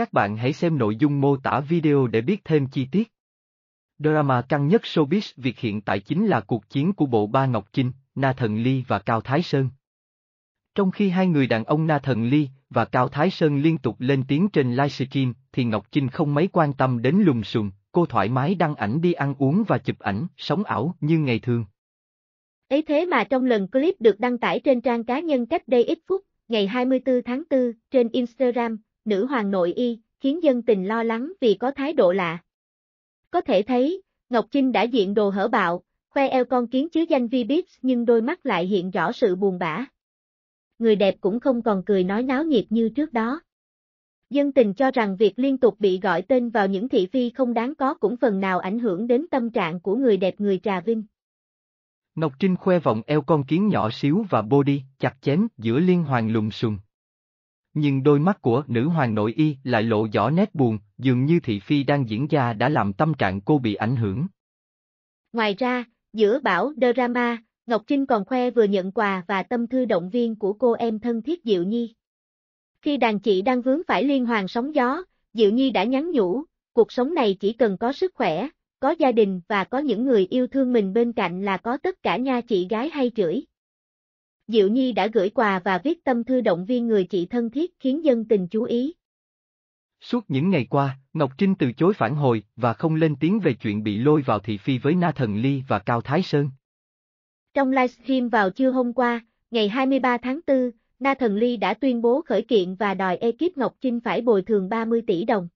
Các bạn hãy xem nội dung mô tả video để biết thêm chi tiết. Drama căng nhất showbiz Việt hiện tại chính là cuộc chiến của bộ ba Ngọc Trinh, Na Thần Ly và Cao Thái Sơn. Trong khi hai người đàn ông Na Thần Ly và Cao Thái Sơn liên tục lên tiếng trên livestream, thì Ngọc Trinh không mấy quan tâm đến lùm xùm, cô thoải mái đăng ảnh đi ăn uống và chụp ảnh, sống ảo như ngày thường. Ấy thế mà trong lần clip được đăng tải trên trang cá nhân cách đây ít phút, ngày 24 tháng 4, trên Instagram, nữ hoàng nội y, khiến dân tình lo lắng vì có thái độ lạ. Có thể thấy, Ngọc Trinh đã diện đồ hở bạo, khoe eo con kiến chứ danh vi biết nhưng đôi mắt lại hiện rõ sự buồn bã. Người đẹp cũng không còn cười nói náo nhiệt như trước đó. Dân tình cho rằng việc liên tục bị gọi tên vào những thị phi không đáng có cũng phần nào ảnh hưởng đến tâm trạng của người đẹp người trà vinh. Ngọc Trinh khoe vòng eo con kiến nhỏ xíu và body chặt chém giữa liên hoàng lùng sùng nhưng đôi mắt của nữ hoàng nội y lại lộ rõ nét buồn, dường như thị phi đang diễn ra đã làm tâm trạng cô bị ảnh hưởng. Ngoài ra, giữa bão drama, Ngọc Trinh còn khoe vừa nhận quà và tâm thư động viên của cô em thân thiết Diệu Nhi. Khi đàn chị đang vướng phải liên hoàn sóng gió, Diệu Nhi đã nhắn nhủ, cuộc sống này chỉ cần có sức khỏe, có gia đình và có những người yêu thương mình bên cạnh là có tất cả nha chị gái hay chửi. Diệu Nhi đã gửi quà và viết tâm thư động viên người chị thân thiết khiến dân tình chú ý. Suốt những ngày qua, Ngọc Trinh từ chối phản hồi và không lên tiếng về chuyện bị lôi vào thị phi với Na Thần Ly và Cao Thái Sơn. Trong livestream vào trưa hôm qua, ngày 23 tháng 4, Na Thần Ly đã tuyên bố khởi kiện và đòi ekip Ngọc Trinh phải bồi thường 30 tỷ đồng.